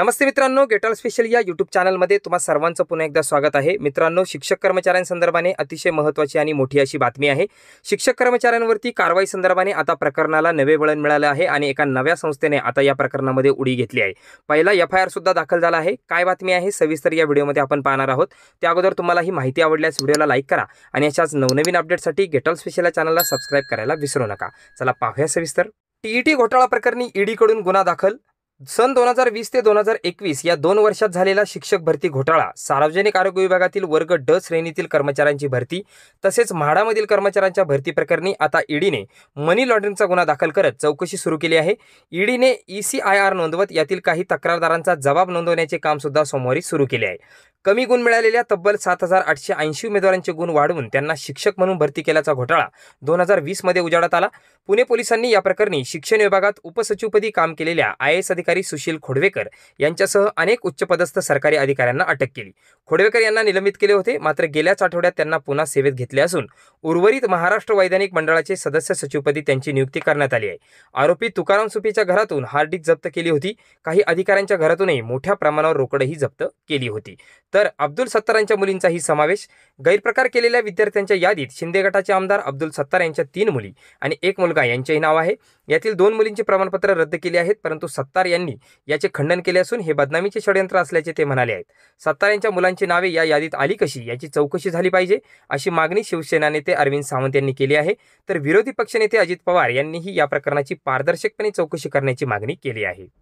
नमस्ते मित्रांनो गेटॉल स्पेशल या यूट्यूब चॅनलमध्ये तुम्हा सर्वांचं पुन्हा एकदा स्वागत आहे मित्रांनो शिक्षक कर्मचाऱ्यांसंदर्भाने अतिशय महत्त्वाची आणि मोठी अशी बातमी आहे शिक्षक कर्मचाऱ्यांवरती कारवाई संदर्भाने आता प्रकरणाला नवे वळण मिळालं आहे आणि एका नव्या संस्थेने आता या प्रकरणामध्ये उडी घेतली आहे पहिला एफ आय आरसुद्धा दाखल झाला आहे काय बातमी आहे सविस्तर या व्हिडिओमध्ये आपण पाहणार आहोत त्या अगोदर तुम्हाला ही माहिती आवडल्यास व्हिडिओला लाईक करा आणि अशाच नवनवीन अपडेटसाठी गेटॉल स्पेशल या चॅनलला सबस्क्राईब करायला विसरू नका चला पाहूया सविस्तर टीईटी घोटाळा प्रकरणी ईडीकडून e गुन्हा दाखल सन दोन हजार वीस ते दोन हजार एकवीस या दोन वर्षात झालेला शिक्षक भरती घोटाळा सार्वजनिक आरोग्य विभागातील वर्ग ड श्रेणीतील कर्मचाऱ्यांची भरती तसेच म्हाडामधील कर्मचाऱ्यांच्या भरती प्रकरणी आता ईडीने मनी लॉन्ड्रिंगचा गुन्हा दाखल करत चौकशी सुरू केली आहे ईडीने ई सी आय आर नोंदवत यातील काही तक्रारदारांचा जबाब नोंदवण्याचे कामसुद्धा सोमवारी सुरू केले आहे कमी गुण मिळालेल्या तब्बल सात हजार आठशे ऐंशी उमेदवारांचे गुण वाढवून त्यांना शिक्षक म्हणून भरती केल्याचा घोटाळा दोन हजार वीसमध्ये उजाडात आला पुणे पोलिसांनी या प्रकरणी शिक्षण विभागात उपसचिवपदी काम केलेल्या आय एस अधिकारी सुशील खोडवेकर यांच्यासह अनेक उच्चपदस्थ सरकारी अधिकाऱ्यांना अटक केली खोडवेकर यांना निलंबित केले होते मात्र गेल्याच आठवड्यात त्यांना पुन्हा सेवेत घेतले असून उर्वरित महाराष्ट्र वैधानिक मंडळाचे सदस्य सचिवपदी त्यांची नियुक्ती करण्यात आली आहे आरोपी तुकाराम सुपीच्या घरातून हार्डिक जप्त केली होती काही अधिकाऱ्यांच्या घरातूनही मोठ्या प्रमाणावर रोकडही जप्त केली होती तर अब्दुल सत्तार यांच्या मुलींचाही समावेश गैरप्रकार केलेल्या विद्यार्थ्यांच्या यादीत शिंदे गटाचे आमदार अब्दुल सत्तार यांच्या तीन मुली आणि एक मुलगा यांचेही नाव आहे यातील दोन मुलींचे प्रमाणपत्र रद्द केली आहेत परंतु सत्तार यांनी याचे खंडन केले असून हे बदनामीचे षडयंत्र असल्याचे ते म्हणाले आहेत सत्तार यांच्या मुलांची नावे या यादीत आली कशी याची चौकशी झाली पाहिजे अशी मागणी शिवसेना नेते अरविंद सावंत यांनी केली आहे तर विरोधी पक्षनेते अजित पवार यांनीही या प्रकरणाची पारदर्शकपणे चौकशी करण्याची मागणी केली आहे